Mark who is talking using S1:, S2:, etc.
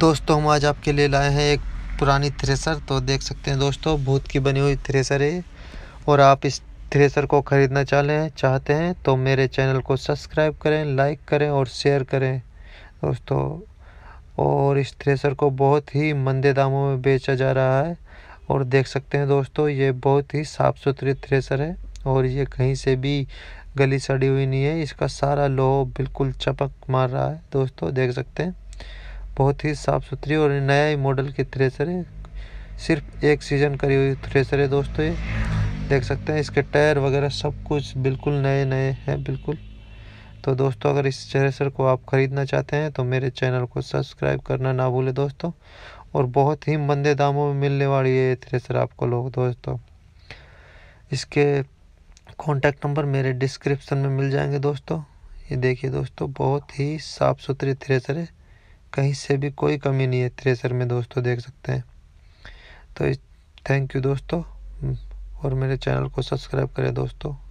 S1: दोस्तों हम आज आपके लिए लाए हैं एक पुरानी थ्रेसर तो देख सकते हैं दोस्तों भूत की बनी हुई थ्रेसर है और आप इस थ्रेसर को ख़रीदना चाहें चाहते हैं तो मेरे चैनल को सब्सक्राइब करें लाइक करें और शेयर करें दोस्तों और इस थ्रेसर को बहुत ही मंदे दामों में बेचा जा रहा है और देख सकते हैं दोस्तों ये बहुत ही साफ़ सुथरी थ्रेसर है और ये कहीं से भी गली सड़ी हुई नहीं है इसका सारा लोह बिल्कुल चपक मार रहा है दोस्तों देख सकते हैं बहुत ही साफ़ सुथरी और नया ही मॉडल की थ्रेसर है सिर्फ एक सीज़न करी हुई थ्रेसर है दोस्तों ये देख सकते हैं इसके टायर वगैरह सब कुछ बिल्कुल नए नए हैं बिल्कुल तो दोस्तों अगर इस थ्रेसर को आप ख़रीदना चाहते हैं तो मेरे चैनल को सब्सक्राइब करना ना भूलें दोस्तों और बहुत ही मंदे दामों में मिलने वाली है ये थ्रेसर आपको लोग दोस्तों इसके कॉन्टैक्ट नंबर मेरे डिस्क्रिप्शन में मिल जाएंगे दोस्तों ये देखिए दोस्तों बहुत ही साफ़ सुथरी थ्रेसर है कहीं से भी कोई कमी नहीं है थ्रेसर में दोस्तों देख सकते हैं तो इस थैंक यू दोस्तों और मेरे चैनल को सब्सक्राइब करें दोस्तों